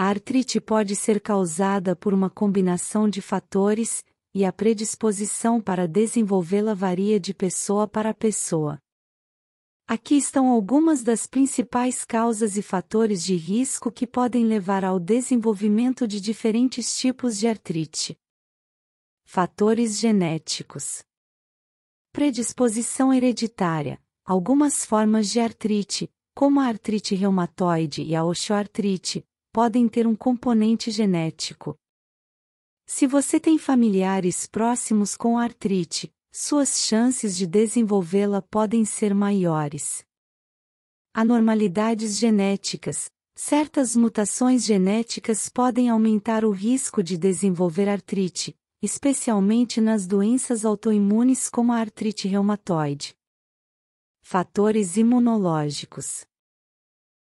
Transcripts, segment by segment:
A artrite pode ser causada por uma combinação de fatores, e a predisposição para desenvolvê-la varia de pessoa para pessoa. Aqui estão algumas das principais causas e fatores de risco que podem levar ao desenvolvimento de diferentes tipos de artrite. Fatores genéticos: Predisposição hereditária. Algumas formas de artrite, como a artrite reumatoide e a osteoartrite, podem ter um componente genético. Se você tem familiares próximos com artrite, suas chances de desenvolvê-la podem ser maiores. Anormalidades genéticas. Certas mutações genéticas podem aumentar o risco de desenvolver artrite, especialmente nas doenças autoimunes como a artrite reumatoide. Fatores imunológicos.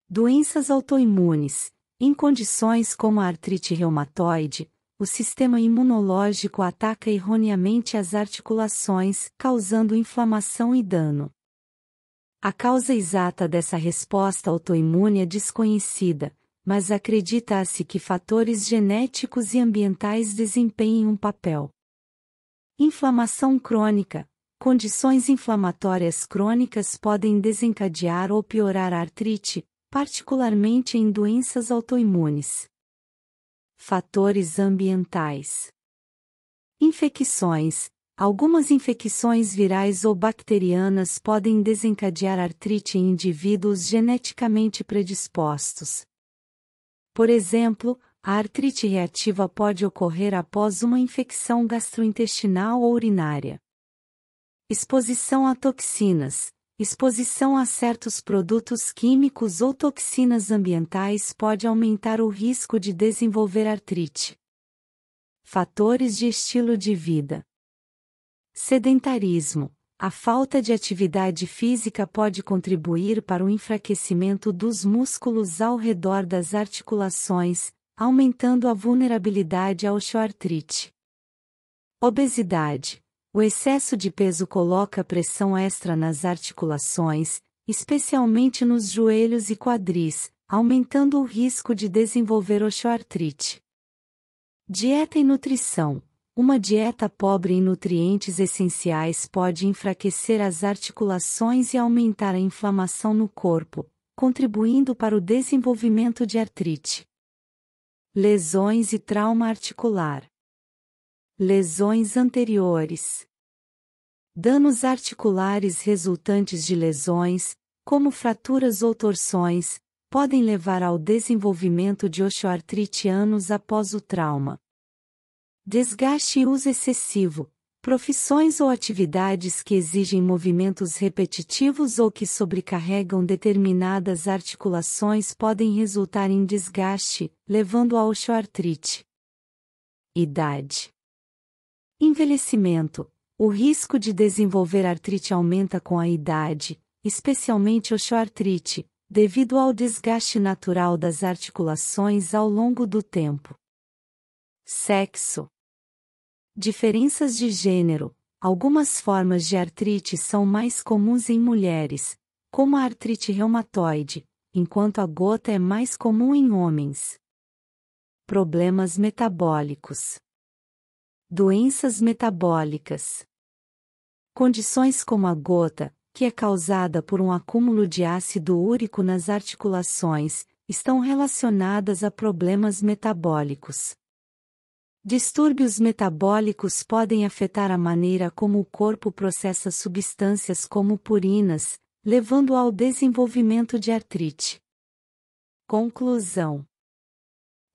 Doenças autoimunes, em condições como a artrite reumatoide, o sistema imunológico ataca erroneamente as articulações, causando inflamação e dano. A causa exata dessa resposta autoimune é desconhecida, mas acredita-se que fatores genéticos e ambientais desempenhem um papel. Inflamação crônica. Condições inflamatórias crônicas podem desencadear ou piorar a artrite, particularmente em doenças autoimunes. Fatores ambientais: infecções. Algumas infecções virais ou bacterianas podem desencadear artrite em indivíduos geneticamente predispostos. Por exemplo, a artrite reativa pode ocorrer após uma infecção gastrointestinal ou urinária. Exposição a toxinas. Exposição a certos produtos químicos ou toxinas ambientais pode aumentar o risco de desenvolver artrite. Fatores de estilo de vida: Sedentarismo. A falta de atividade física pode contribuir para o enfraquecimento dos músculos ao redor das articulações, aumentando a vulnerabilidade ao osteoartrite. Obesidade o excesso de peso coloca pressão extra nas articulações, especialmente nos joelhos e quadris, aumentando o risco de desenvolver osteoartrite. Dieta e nutrição. Uma dieta pobre em nutrientes essenciais pode enfraquecer as articulações e aumentar a inflamação no corpo, contribuindo para o desenvolvimento de artrite. Lesões e trauma articular. Lesões anteriores. Danos articulares resultantes de lesões, como fraturas ou torções, podem levar ao desenvolvimento de osteoartrite anos após o trauma. Desgaste e uso excessivo. Profissões ou atividades que exigem movimentos repetitivos ou que sobrecarregam determinadas articulações podem resultar em desgaste, levando à osteoartrite. Idade Envelhecimento: O risco de desenvolver artrite aumenta com a idade, especialmente osteoartrite, devido ao desgaste natural das articulações ao longo do tempo. Sexo: Diferenças de gênero: Algumas formas de artrite são mais comuns em mulheres, como a artrite reumatoide, enquanto a gota é mais comum em homens. Problemas metabólicos doenças metabólicas. Condições como a gota, que é causada por um acúmulo de ácido úrico nas articulações, estão relacionadas a problemas metabólicos. Distúrbios metabólicos podem afetar a maneira como o corpo processa substâncias como purinas, levando ao desenvolvimento de artrite. Conclusão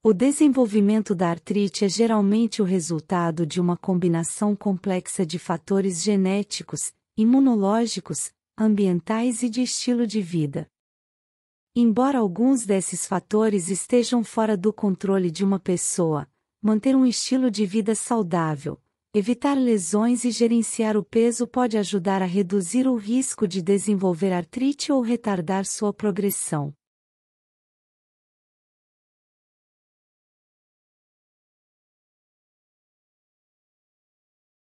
o desenvolvimento da artrite é geralmente o resultado de uma combinação complexa de fatores genéticos, imunológicos, ambientais e de estilo de vida. Embora alguns desses fatores estejam fora do controle de uma pessoa, manter um estilo de vida saudável, evitar lesões e gerenciar o peso pode ajudar a reduzir o risco de desenvolver artrite ou retardar sua progressão.